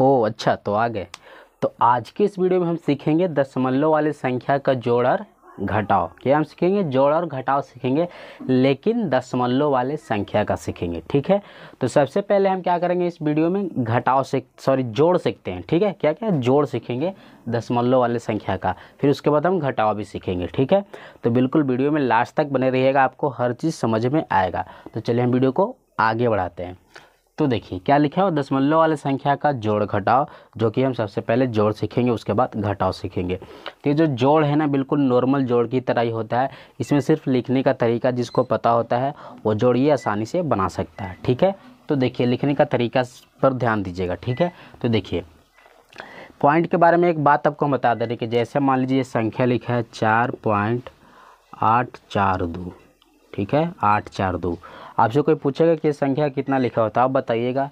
ओ अच्छा तो आ गए तो आज के इस वीडियो में हम सीखेंगे दशमलव वाले संख्या का जोड़ और घटाओ क्या हम सीखेंगे जोड़ और घटाओ सीखेंगे लेकिन दशमलव वाले संख्या का सीखेंगे ठीक है तो सबसे पहले हम क्या करेंगे इस वीडियो में घटाओ से सॉरी जोड़ सीखते हैं ठीक है क्या क्या जोड़ सीखेंगे दशमलव वाले संख्या का फिर उसके बाद हम घटाओ भी सीखेंगे ठीक है तो बिल्कुल वीडियो में लास्ट तक बने रहिएगा आपको हर चीज़ समझ में आएगा तो चलिए हम वीडियो को आगे बढ़ाते हैं तो देखिए क्या लिखा है दशमलव वाले संख्या का जोड़ घटाव जो कि हम सबसे पहले जोड़ सीखेंगे उसके बाद घटाव सीखेंगे तो जो जोड़ है ना बिल्कुल नॉर्मल जोड़ की तरह ही होता है इसमें सिर्फ लिखने का तरीका जिसको पता होता है वो जोड़ ये आसानी से बना सकता है ठीक है तो देखिए लिखने का तरीका पर ध्यान दीजिएगा ठीक है तो देखिए पॉइंट के बारे में एक बात आपको हम बता दे रहे कि जैसे मान लीजिए संख्या लिखा है चार पॉइंट आठ चार दो ठीक है आठ चार दो आपसे कोई पूछेगा कि संख्या कितना लिखा होता है आप बताइएगा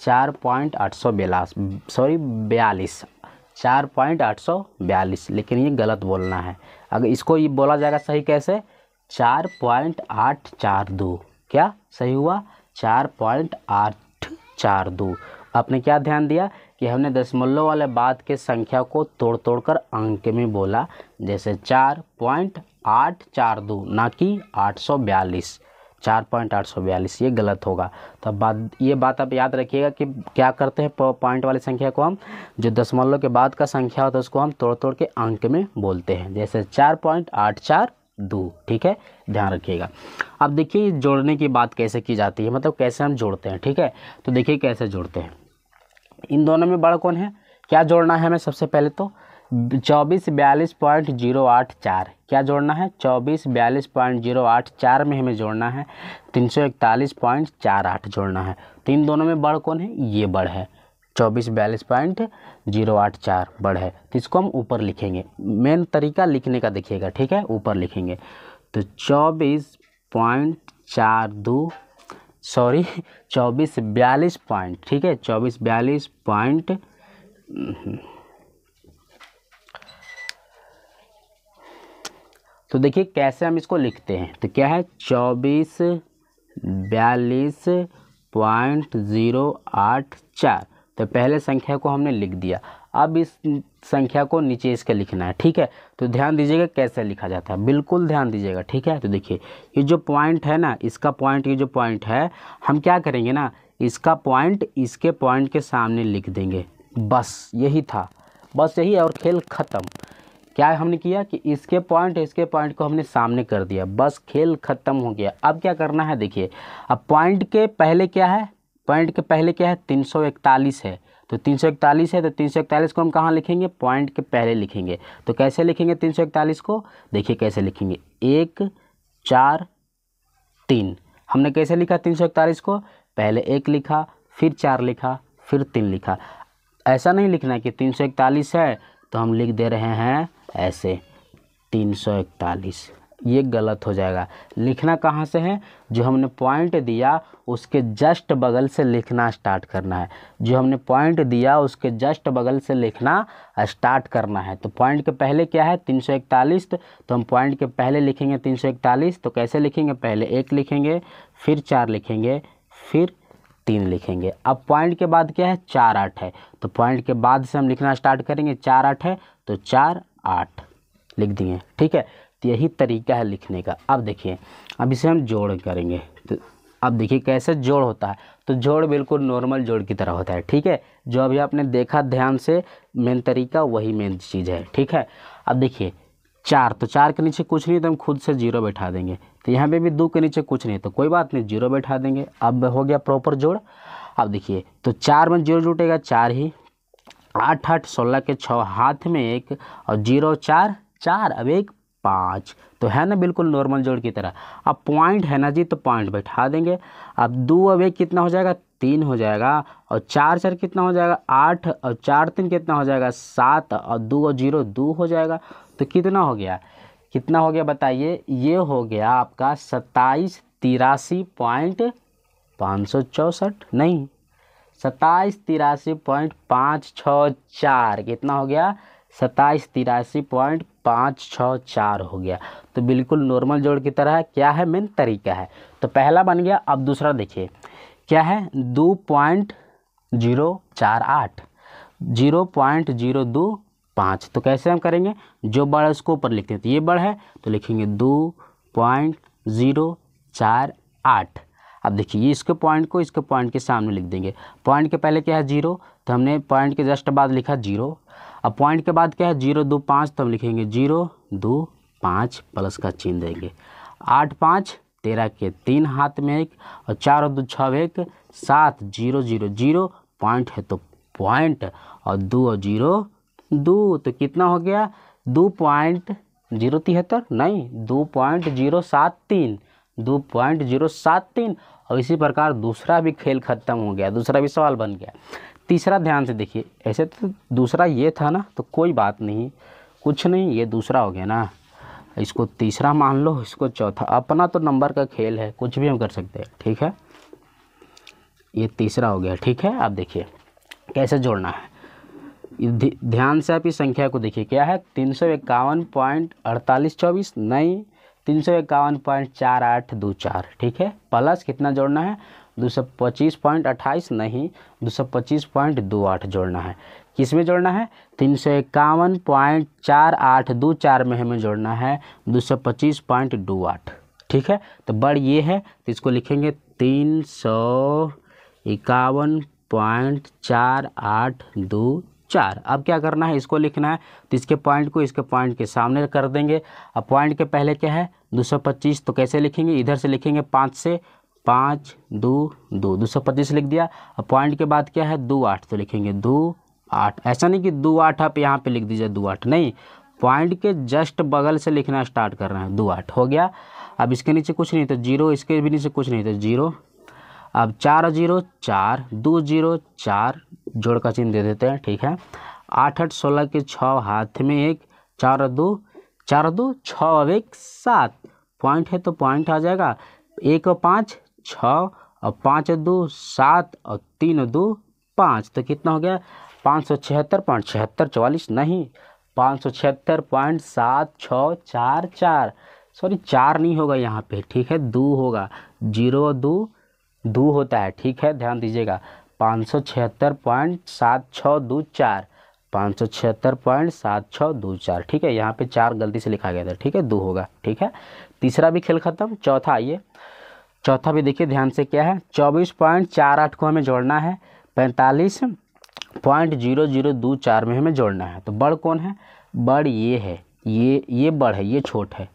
चार पॉइंट आठ सौ बयालीस सॉरी बयालीस चार पॉइंट आठ सौ बयालीस लेकिन ये गलत बोलना है अगर इसको ये बोला जाएगा सही कैसे चार पॉइंट आठ चार दो क्या सही हुआ चार पॉइंट आठ चार दो आपने क्या ध्यान दिया कि हमने दशमलव वाले बाद के संख्या को तोड़ तोड़ कर अंक में बोला जैसे चार पॉइंट आठ चार दो ना कि आठ सौ बयालीस चार पॉइंट आठ सौ बयालीस ये गलत होगा तो अब बात ये बात आप याद रखिएगा कि क्या करते हैं पॉइंट वाली संख्या को हम जो दशमलव के बाद का संख्या होता है उसको हम तोड़ तोड़ के अंक में बोलते हैं जैसे चार पॉइंट आठ चार दो ठीक है ध्यान रखिएगा अब देखिए जोड़ने की बात कैसे की जाती है मतलब कैसे हम जोड़ते हैं ठीक है तो देखिए कैसे जोड़ते हैं इन दोनों में बड़ा कौन है क्या जोड़ना है हमें सबसे पहले तो चौबीस बयालीस पॉइंट जीरो आठ चार क्या जोड़ना है चौबीस बयालीस पॉइंट जीरो आठ चार में हमें जोड़ना है तीन सौ इकतालीस पॉइंट चार आठ जोड़ना है तो इन दोनों में बढ़ कौन है ये बढ़ है चौबीस बयालीस पॉइंट जीरो आठ चार बढ़ है तो इसको हम ऊपर लिखेंगे मेन तरीका लिखने का देखिएगा ठीक है ऊपर लिखेंगे तो चौबीस पॉइंट चार दो सॉरी चौबीस बयालीस पॉइंट ठीक है चौबीस बयालीस पॉइंट हम्म, तो देखिए कैसे हम इसको लिखते हैं तो क्या है चौबीस बयालीस पॉइंट ज़ीरो आठ चार तो पहले संख्या को हमने लिख दिया अब इस संख्या को नीचे इसके लिखना है ठीक है तो ध्यान दीजिएगा कैसे लिखा जाता है बिल्कुल ध्यान दीजिएगा ठीक है तो देखिए ये जो पॉइंट है ना इसका पॉइंट ये जो पॉइंट है हम क्या करेंगे ना इसका पॉइंट इसके पॉइंट के सामने लिख देंगे बस यही था बस यही और खेल ख़त्म क्या हमने किया कि इसके पॉइंट इसके पॉइंट को हमने सामने कर दिया बस खेल ख़त्म हो गया अब क्या करना है देखिए अब पॉइंट के पहले क्या है पॉइंट के पहले क्या है इकतालीस है तो 341 है तो 341 को हम कहाँ लिखेंगे पॉइंट के पहले लिखेंगे तो कैसे लिखेंगे 341 को देखिए कैसे लिखेंगे एक चार तीन हमने कैसे लिखा 341 को पहले एक लिखा फिर चार लिखा फिर तीन लिखा ऐसा नहीं लिखना कि 341 है तो हम लिख दे रहे हैं ऐसे तीन सौ इकतालीस ये गलत हो जाएगा लिखना कहाँ से है जो हमने पॉइंट दिया उसके जस्ट बगल से लिखना स्टार्ट करना है जो हमने पॉइंट दिया उसके जस्ट बगल से लिखना स्टार्ट करना है तो पॉइंट के पहले क्या है 341 तो हम पॉइंट के पहले लिखेंगे 341 तो कैसे लिखेंगे पहले एक लिखेंगे फिर चार लिखेंगे फिर तीन लिखेंगे अब पॉइंट के बाद क्या है चार आठ है तो पॉइंट के बाद से हम लिखना स्टार्ट करेंगे चार आठ है तो चार आठ लिख दिए ठीक है तो यही तरीका है लिखने का अब देखिए अब इसे हम जोड़ करेंगे तो अब देखिए कैसे जोड़ होता है तो जोड़ बिल्कुल नॉर्मल जोड़ की तरह होता है ठीक है जो अभी आपने देखा ध्यान से मेन तरीका वही मेन चीज़ है ठीक है अब देखिए चार तो चार के नीचे कुछ नहीं तो हम खुद से जीरो बैठा देंगे तो यहाँ पे भी दो के नीचे कुछ नहीं तो कोई बात नहीं जीरो बैठा देंगे अब हो गया प्रॉपर जोड़ अब देखिए तो चार में जीरो जुटेगा चार ही आठ आठ सोलह के छः हाथ में एक और जीरो चार चार अब एक पाँच तो है ना बिल्कुल नॉर्मल जोड़ की तरह अब पॉइंट है ना जी तो पॉइंट बैठा देंगे अब दो अब एक कितना हो जाएगा तीन हो जाएगा और चार चार कितना हो जाएगा आठ और चार तीन कितना हो जाएगा सात और दो और जीरो दो हो जाएगा तो कितना हो गया कितना हो गया बताइए ये हो गया आपका सत्ताईस तिरासी पॉइंट पाँच सौ चौंसठ नहीं सत्ताईस तिरासी पॉइंट पाँच छः चार कितना हो गया सत्ताईस तिरासी पॉइंट पाँच छः चार हो गया तो बिल्कुल नॉर्मल जोड़ की तरह है क्या है मेन तरीका है तो पहला बन गया अब दूसरा देखिए क्या है दो पॉइंट जीरो चार आठ जीरो पॉइंट जीरो दो पाँच तो कैसे हम करेंगे जो बड़ है उसको ऊपर लिखते हैं तो ये बड़ है तो लिखेंगे दो पॉइंट ज़ीरो चार आठ अब देखिए ये इसके पॉइंट को इसके पॉइंट के सामने लिख देंगे पॉइंट के पहले क्या है जीरो तो हमने पॉइंट के जस्ट बाद लिखा जीरो अब पॉइंट के बाद क्या है जीरो दो पाँच तो हम लिखेंगे जीरो दो पाँच प्लस का चिन्ह देंगे आठ पाँच तेरह के तीन हाथ में एक और चार और दो छः एक सात जीरो जीरो जीरो पॉइंट है तो पॉइंट और दो और जीरो दो तो कितना हो गया दो पॉइंट जीरो तिहत्तर नहीं दो पॉइंट जीरो सात तीन दो पॉइंट जीरो सात तीन और इसी प्रकार दूसरा भी खेल ख़त्म हो गया दूसरा भी सवाल बन गया तीसरा ध्यान से देखिए ऐसे तो दूसरा ये था ना तो कोई बात नहीं कुछ नहीं ये दूसरा हो गया ना इसको तीसरा मान लो इसको चौथा अपना तो नंबर का खेल है कुछ भी हम कर सकते हैं ठीक है ये तीसरा हो गया ठीक है आप देखिए कैसे जोड़ना है ध्यान से आप इस संख्या को देखिए क्या है तीन सौ इक्यावन पॉइंट अड़तालीस चौबीस नहीं तीन सौ इक्यावन पॉइंट चार आठ दो चार ठीक है प्लस कितना जोड़ना है दो सौ पच्चीस पॉइंट अट्ठाईस नहीं दो सौ पच्चीस पॉइंट दो आठ जोड़ना है किस में जोड़ना है तीन सौ इक्यावन पॉइंट चार आठ दो चार में हमें जोड़ना है दो सौ पच्चीस पॉइंट दो आठ ठीक है तो बड़ ये है तो इसको लिखेंगे तीन सौ इक्यावन पॉइंट चार आठ दो चार अब क्या करना है इसको लिखना है तो इसके पॉइंट को इसके पॉइंट के सामने कर देंगे अब पॉइंट के पहले क्या है दो तो कैसे लिखेंगे इधर से लिखेंगे पाँच से पाँच दो दो दो सौ पच्चीस लिख दिया अब पॉइंट के बाद क्या है दो आठ तो लिखेंगे दो आठ ऐसा नहीं कि दो आठ आप यहाँ पे लिख दीजिए दो आठ नहीं पॉइंट के जस्ट बगल से लिखना स्टार्ट कर रहे हैं दो आठ हो गया अब इसके नीचे कुछ नहीं तो जीरो इसके भी नीचे कुछ नहीं तो जीरो अब चार जीरो चार दो जीरो चार जोड़ का चिन्ह दे देते हैं ठीक है आठ आठ सोलह के छ हाथ में एक चार दो चार दो छ और एक सात पॉइंट है तो पॉइंट आ जाएगा एक और पाँच छः और पाँच दो सात और तीन दो पाँच तो कितना हो गया पाँच सौ छिहत्तर पॉइंट छिहत्तर चवालीस नहीं पाँच सौ छिहत्तर पॉइंट सात छः चार चार सॉरी चार नहीं होगा यहाँ पे ठीक है दो होगा जीरो दो दो होता है ठीक है ध्यान दीजिएगा पाँच सौ छिहत्तर पॉइंट सात छः दो चार पाँच सौ छिहत्तर पॉइंट सात छः दो चार ठीक है यहाँ पे चार गलती से लिखा गया था ठीक है दो होगा ठीक है तीसरा भी खेल ख़त्म चौथा आइए चौथा भी देखिए ध्यान से क्या है चौबीस पॉइंट चार आठ को हमें जोड़ना है पैंतालीस पॉइंट जीरो जीरो दो चार में हमें जोड़ना है तो बड़ कौन है बड़ ये है ये ये बड़ है ये छोट है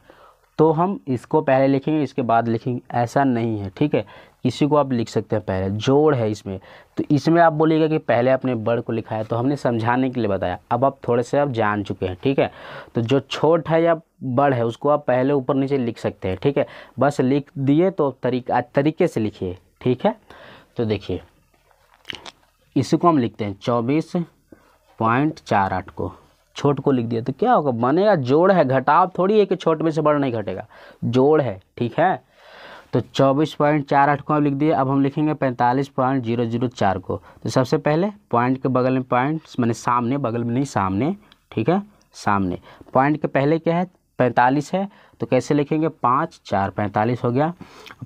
तो हम इसको पहले लिखेंगे इसके बाद लिखेंगे ऐसा नहीं है ठीक है किसी को आप लिख सकते हैं पहले जोड़ है इसमें तो इसमें आप बोलिएगा कि पहले आपने बड़ को लिखा है तो हमने समझाने के लिए बताया अब आप थोड़े से आप जान चुके हैं ठीक है तो जो छोट है या बड़ है उसको आप पहले ऊपर नीचे लिख सकते हैं ठीक है बस लिख दिए तो तरीका तरीके से लिखिए ठीक है तो देखिए इसको हम लिखते हैं चौबीस पॉइंट चार आठ को छोट को लिख दिया तो क्या होगा बनेगा जोड़ है घटाव थोड़ी है कि छोट में से बड़ा नहीं घटेगा जोड़ है ठीक है तो चौबीस पॉइंट चार आठ को हम लिख दिए अब हम लिखेंगे पैंतालीस पॉइंट जीरो जीरो चार को तो सबसे पहले पॉइंट के बगल में पॉइंट मैंने सामने बगल में नहीं सामने ठीक है सामने पॉइंट के पहले क्या है पैंतालीस है तो कैसे लिखेंगे पाँच चार पैंतालीस हो गया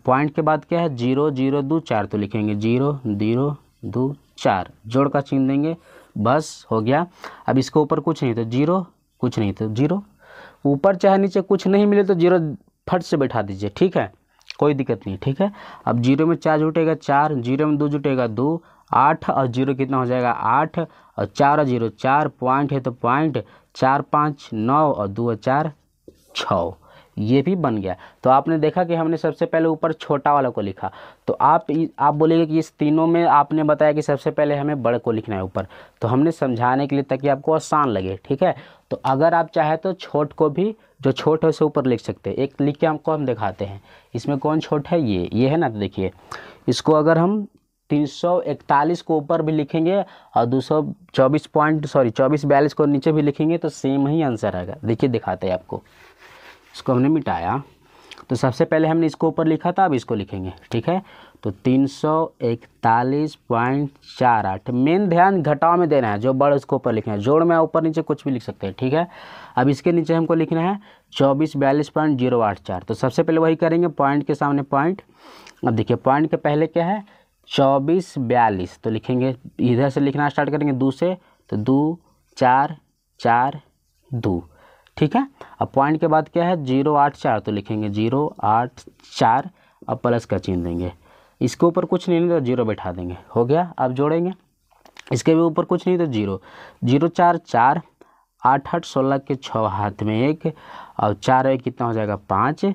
पॉइंट के बाद क्या है जीरो जीरो दो चार तो लिखेंगे जीरो जीरो दो चार जोड़ का चिन्ह देंगे बस हो गया अब इसके ऊपर कुछ नहीं तो जीरो कुछ नहीं तो जीरो ऊपर चाहे नीचे कुछ नहीं मिले तो जीरो फट से बैठा दीजिए ठीक है कोई दिक्कत नहीं ठीक है अब जीरो में चार जुटेगा चार जीरो में दो जुटेगा दो आठ और जीरो कितना हो जाएगा आठ और चार और जीरो चार पॉइंट है तो पॉइंट चार पाँच नौ और दो और चार छः ये भी बन गया तो आपने देखा कि हमने सबसे पहले ऊपर छोटा वाला को लिखा तो आप आप बोलेंगे कि इस तीनों में आपने बताया कि सबसे पहले हमें बड़े को लिखना है ऊपर तो हमने समझाने के लिए ताकि आपको आसान लगे ठीक है तो अगर आप चाहें तो छोट को भी जो छोट है उसे ऊपर लिख सकते हैं एक लिख के हमको हम दिखाते हैं इसमें कौन छोट है ये ये है ना तो देखिए इसको अगर हम 341 को ऊपर भी लिखेंगे और चौबीस पॉइंट सॉरी चौबीस बयालीस को नीचे भी लिखेंगे तो सेम ही आंसर आएगा देखिए दिखाते हैं आपको इसको हमने मिटाया तो सबसे पहले हमने इसको ऊपर लिखा था अब इसको लिखेंगे ठीक है तो तीन सौ इकतालीस पॉइंट चार आठ मेन ध्यान घटाव में देना है जो बड़ उसको ऊपर लिखना है जोड़ में ऊपर नीचे कुछ भी लिख सकते हैं ठीक है अब इसके नीचे हमको लिखना है चौबीस बयालीस पॉइंट जीरो आठ चार तो सबसे पहले वही करेंगे पॉइंट के सामने पॉइंट अब देखिए पॉइंट के पहले क्या है चौबीस बयालीस तो लिखेंगे इधर से लिखना स्टार्ट करेंगे दो से तो दो चार चार दो ठीक है अब पॉइंट के बाद क्या है जीरो आठ चार तो लिखेंगे जीरो आठ चार अब प्लस का चिन्ह देंगे इसके ऊपर कुछ नहीं तो जीरो बैठा देंगे हो गया अब जोड़ेंगे इसके भी ऊपर कुछ नहीं तो जीरो जीरो चार चार आठ आठ सोलह के छः हाथ में एक और चार एक कितना हो जाएगा पाँच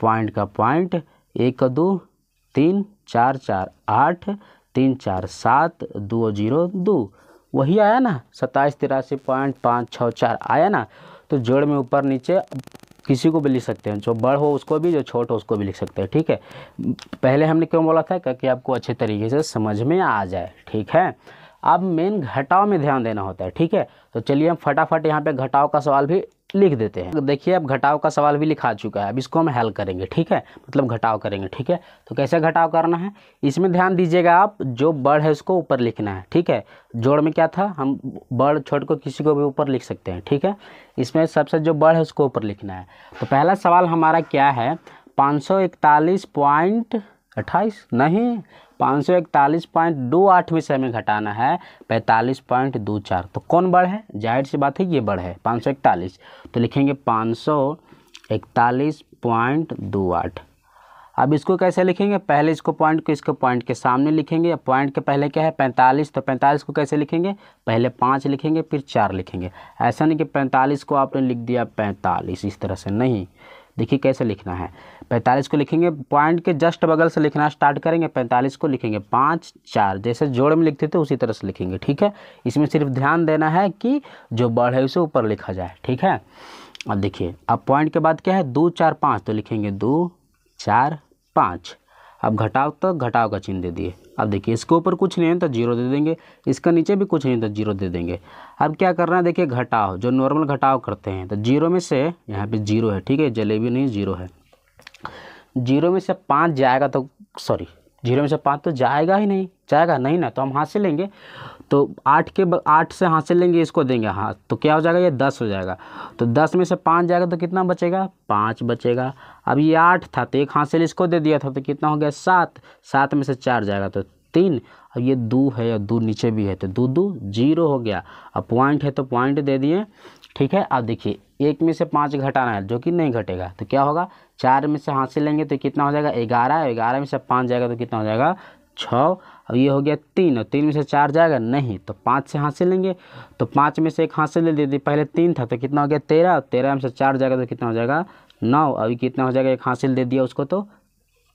पॉइंट का पॉइंट एक दो तीन चार चार आठ तीन चार सात दो जीरो दो वही आया ना सत्ताईस तिरासी पॉइंट पाँच छः चार आया ना तो जोड़ में ऊपर नीचे किसी को भी लिख सकते हैं जो बड़ हो उसको भी जो छोट हो उसको भी लिख सकते हैं ठीक है पहले हमने क्यों बोला था क्या कि आपको अच्छे तरीके से समझ में आ जाए ठीक है अब मेन घटाव में ध्यान देना होता है ठीक है तो चलिए हम फटाफट यहाँ पे घटाव का सवाल भी लिख देते हैं देखिए अब घटाव का सवाल भी लिखा चुका है अब इसको हम हल करेंगे ठीक है मतलब घटाव करेंगे ठीक है तो कैसे घटाव करना है इसमें ध्यान दीजिएगा आप जो बड़ है उसको ऊपर लिखना है ठीक है जोड़ में क्या था हम बड़ छोड़ को किसी को भी ऊपर लिख सकते हैं ठीक है इसमें सबसे जो बड़ है उसको ऊपर लिखना है तो पहला सवाल हमारा क्या है पाँच अट्ठाईस नहीं पाँच सौ इकतालीस पॉइंट दो आठ में से हमें घटाना है पैंतालीस पॉइंट दो चार तो कौन बढ़ है जाहिर सी बात है ये बढ़ है पाँच सौ इकतालीस तो लिखेंगे पाँच सौ इकतालीस पॉइंट दो आठ अब इसको कैसे लिखेंगे पहले इसको पॉइंट को इसको पॉइंट के सामने लिखेंगे पॉइंट के पहले क्या है पैंतालीस तो पैंतालीस को कैसे लिखेंगे पहले पाँच लिखेंगे फिर चार लिखेंगे ऐसा नहीं कि पैंतालीस को आपने लिख दिया पैंतालीस इस तरह से नहीं देखिए कैसे लिखना है पैंतालीस को लिखेंगे पॉइंट के जस्ट बगल से लिखना स्टार्ट करेंगे पैंतालीस को लिखेंगे पाँच चार जैसे जोड़ में लिखते थे उसी तरह से लिखेंगे ठीक है इसमें सिर्फ ध्यान देना है कि जो बढ़ है उसे ऊपर लिखा जाए ठीक है अब देखिए अब पॉइंट के बाद क्या है दो चार पाँच तो लिखेंगे दो चार पाँच अब घटाव तो घटाव का चिन्ह दे दिए अब देखिए इसके ऊपर कुछ नहीं है तो जीरो दे देंगे इसका नीचे भी कुछ नहीं तो जीरो दे देंगे अब क्या करना है देखिए घटाव जो नॉर्मल घटाव करते हैं तो जीरो में से यहाँ पे जीरो है ठीक है जलेबी नहीं जीरो है जीरो में से पाँच जाएगा तो सॉरी जीरो में से पाँच तो जाएगा ही नहीं जाएगा नहीं ना तो हम हाथ से लेंगे तो आठ के आठ से हाथ से लेंगे इसको देंगे हाँ तो क्या हो जाएगा ये दस हो जाएगा तो दस में से पाँच जाएगा तो कितना बचेगा पाँच बचेगा अब ये आठ था तो एक हाथ से इसको दे दिया था तो कितना हो गया सात सात में से चार जाएगा तो तीन अब ये दो है और दो नीचे भी है तो दो दो जीरो हो गया अब पॉइंट है तो पॉइंट दे दिए ठीक है अब देखिए एक में से पाँच घटाना है जो कि नहीं घटेगा तो क्या होगा चार में से हाथ से लेंगे तो कितना हो जाएगा ग्यारह ग्यारह में से पाँच जाएगा तो कितना हो जाएगा छः अब ये हो गया तीन और तीन में से चार जाएगा नहीं तो पाँच से हाथ से लेंगे तो पाँच में से एक हाथ से ले दी पहले तीन था तो कितना हो गया तेरह और तेरह में से चार जाएगा तो कितना हो जाएगा नौ अभी कितना हो जाएगा एक हाथ से दे दिया उसको तो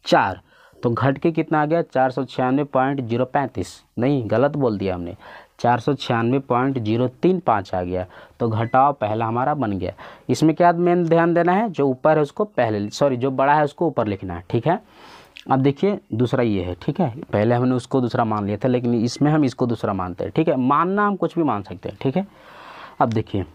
चार तो घट के कितना आ गया चार सौ छियानवे पॉइंट जीरो पैंतीस नहीं गलत बोल दिया हमने चार सौ छियानवे पॉइंट जीरो तीन पाँच आ गया तो घटाव पहला हमारा बन गया इसमें क्या मेन ध्यान देना है जो ऊपर है उसको पहले सॉरी जो बड़ा है उसको ऊपर लिखना है ठीक है अब देखिए दूसरा ये है ठीक है पहले हमने उसको दूसरा मान लिया था लेकिन इसमें हम इसको दूसरा मानते हैं ठीक है मानना हम कुछ भी मान सकते हैं ठीक है अब देखिए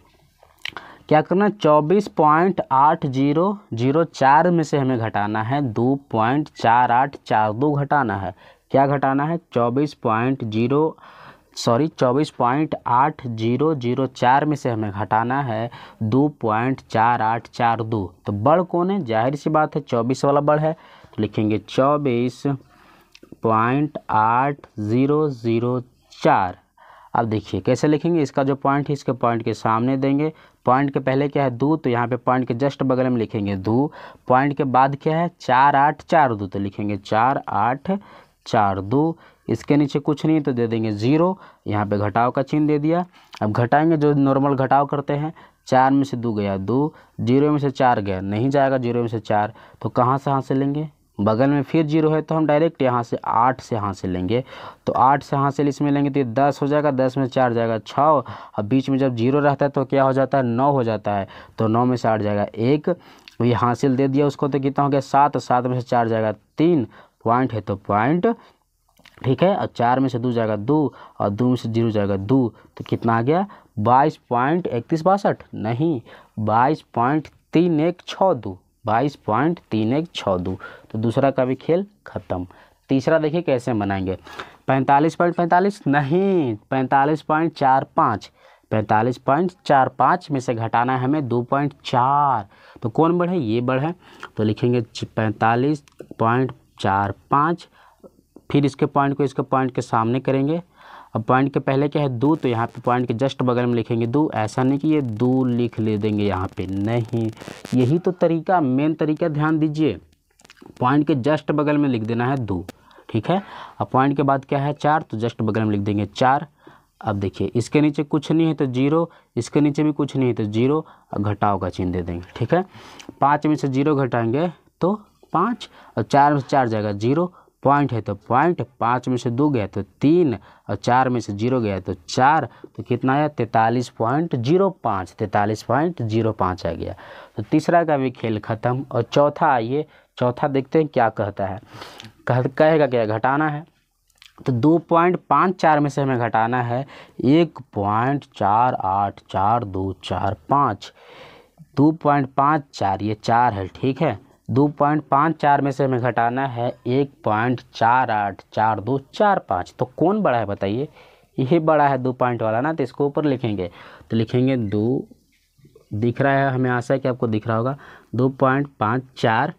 क्या करना है चौबीस पॉइंट आठ जीरो जीरो चार में से हमें घटाना है दो पॉइंट चार आठ चार दो घटाना है क्या घटाना है चौबीस पॉइंट जीरो सॉरी चौबीस पॉइंट आठ जीरो जीरो चार में से हमें घटाना है दो पॉइंट चार आठ चार दो तो बड़ कौन है जाहिर सी बात है चौबीस वाला बड़ है तो लिखेंगे चौबीस पॉइंट आठ ज़ीरो ज़ीरो चार अब देखिए कैसे लिखेंगे इसका जो पॉइंट है इसके पॉइंट के सामने देंगे पॉइंट के पहले क्या है दो तो यहाँ पे पॉइंट के जस्ट बगल में लिखेंगे दो पॉइंट के बाद क्या है चार आठ चार दो तो लिखेंगे चार आठ चार दो इसके नीचे कुछ नहीं तो दे देंगे ज़ीरो यहाँ पे घटाव का चिन्ह दे दिया अब घटाएंगे जो नॉर्मल घटाव करते हैं चार में से दो गया दो जीरो में से चार गया नहीं जाएगा जीरो में से चार तो कहाँ से हाँ से लेंगे बगल में फिर जीरो है तो हम डायरेक्ट यहाँ से आठ से हाँ से लेंगे तो आठ से हाँ से इसमें लेंगे तो ये दस हो जाएगा दस में चार जाएगा छः और बीच में जब जीरो रहता है तो क्या हो जाता है नौ हो जाता है तो नौ में से आठ जाएगा एक तो ये हासिल दे दिया उसको तो कितना हो गया सात सात में से चार जाएगा तीन पॉइंट है तो पॉइंट ठीक है और चार में से दो जाएगा दो और दो में से जीरो जाएगा दो तो कितना आ गया बाईस पॉइंट इकतीस बासठ नहीं बाईस पॉइंट तीन एक छः दो बाईस पॉइंट तीन एक छः दो तो दूसरा का भी खेल ख़त्म तीसरा देखिए कैसे बनाएंगे पैंतालीस पॉइंट पैंतालीस नहीं पैंतालीस पॉइंट चार पाँच पैंतालीस पॉइंट चार पाँच में से घटाना है हमें दो पॉइंट चार तो कौन बढ़े ये बढ़े तो लिखेंगे पैंतालीस पॉइंट चार पाँच फिर इसके पॉइंट को इसके पॉइंट के सामने करेंगे अब पॉइंट के पहले क्या है दो तो यहाँ पे पॉइंट के जस्ट बगल में लिखेंगे दो ऐसा नहीं कि ये दो लिख ले देंगे यहाँ पे नहीं यही तो तरीका मेन तरीका ध्यान दीजिए पॉइंट के जस्ट बगल में लिख देना है दो ठीक है अब पॉइंट के बाद क्या है चार तो जस्ट बगल में लिख देंगे चार अब देखिए इसके नीचे कुछ नहीं है तो जीरो इसके नीचे भी कुछ नहीं है तो जीरो घटाओ का चिन्ह दे देंगे ठीक है पाँच में से जीरो घटाएंगे तो पाँच और चार में से चार जाएगा जीरो पॉइंट है तो पॉइंट पाँच में से दो गया तो तीन और चार में से जीरो गया तो चार तो कितना आया तैंतालीस पॉइंट जीरो पाँच तैंतालीस पॉइंट जीरो पाँच आ गया तो तीसरा का भी खेल खत्म और चौथा आइए चौथा देखते हैं क्या कहता है कह कहेगा क्या घटाना है तो दो पॉइंट पाँच चार में से हमें घटाना है एक पॉइंट चार आठ चार दो चार पाँच दो पॉइंट पाँच चार ये चार है ठीक है दो पॉइंट पाँच चार में से हमें घटाना है एक पॉइंट चार आठ चार दो चार पाँच तो कौन बड़ा है बताइए यही बड़ा है दो पॉइंट वाला ना तो इसको ऊपर लिखेंगे तो लिखेंगे दो दिख रहा है हमें आशा है कि आपको दिख रहा होगा दो पॉइंट पाँच चार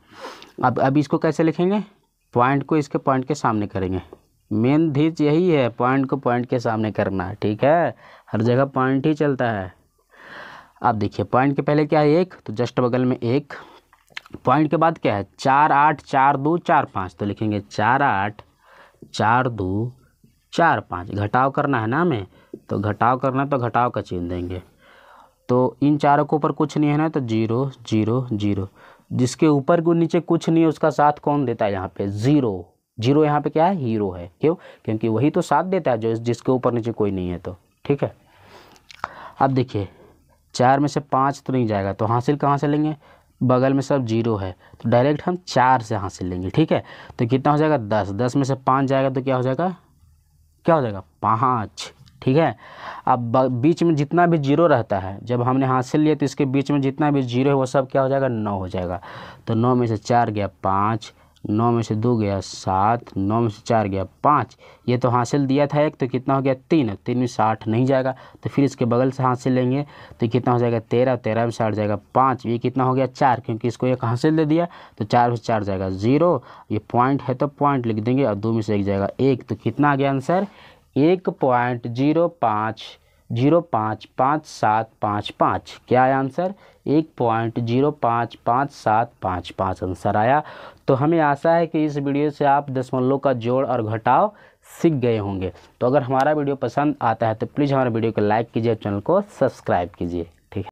अब अब इसको कैसे लिखेंगे पॉइंट को इसके पॉइंट के सामने करेंगे मेन धीच यही है पॉइंट को पॉइंट के सामने करना ठीक है हर जगह पॉइंट ही चलता है अब देखिए पॉइंट के पहले क्या है एक तो जस्ट बगल में एक पॉइंट के बाद क्या है चार आठ चार दो चार पाँच तो लिखेंगे चार आठ चार दो चार पाँच घटाव करना है ना हमें तो घटाव करना है तो घटाव का चिन्ह देंगे तो इन चारों के ऊपर कुछ नहीं है ना तो जीरो जीरो जीरो जिसके ऊपर को नीचे कुछ नहीं है उसका साथ कौन देता है यहाँ पे ज़ीरो जीरो यहाँ पे क्या है हीरो है क्यों क्योंकि वही तो साथ देता है जो जिसके ऊपर नीचे कोई नहीं है तो ठीक है अब देखिए चार में से पाँच तो नहीं जाएगा तो हासिल कहाँ से लेंगे बगल में सब जीरो है तो डायरेक्ट हम चार से हासिल से लेंगे ठीक है तो कितना हो जाएगा दस दस में से पाँच जाएगा तो क्या हो जाएगा क्या हो जाएगा पाँच ठीक है अब बीच में जितना भी जीरो रहता है जब हमने हाथ से तो इसके बीच में जितना भी जीरो है वो सब क्या हो जाएगा नौ हो जाएगा तो नौ में से चार गया पाँच नौ में से दो गया सात नौ में से चार गया पाँच ये तो हासिल दिया था एक तो कितना हो गया तीन तीन में साठ नहीं जाएगा तो फिर इसके बगल से हासिल लेंगे तो कितना हो जाएगा तेरह तेरह में साठ जाएगा पाँच ये कितना हो गया चार क्योंकि इसको एक हासिल दे दिया तो चार में से चार जाएगा ज़ीरो ये पॉइंट है तो पॉइंट लिख देंगे और दो में से एक जाएगा एक तो कितना आ गया आंसर एक पॉइंट जीरो पाँच जीरो पाँच पाँच सात पाँच पाँच क्या आया आंसर एक पॉइंट जीरो पाँच पाँच सात पाँच पाँच आंसर आया तो हमें आशा है कि इस वीडियो से आप दशमलव का जोड़ और घटाव सीख गए होंगे तो अगर हमारा वीडियो पसंद आता है तो प्लीज़ हमारे वीडियो को लाइक कीजिए चैनल को सब्सक्राइब कीजिए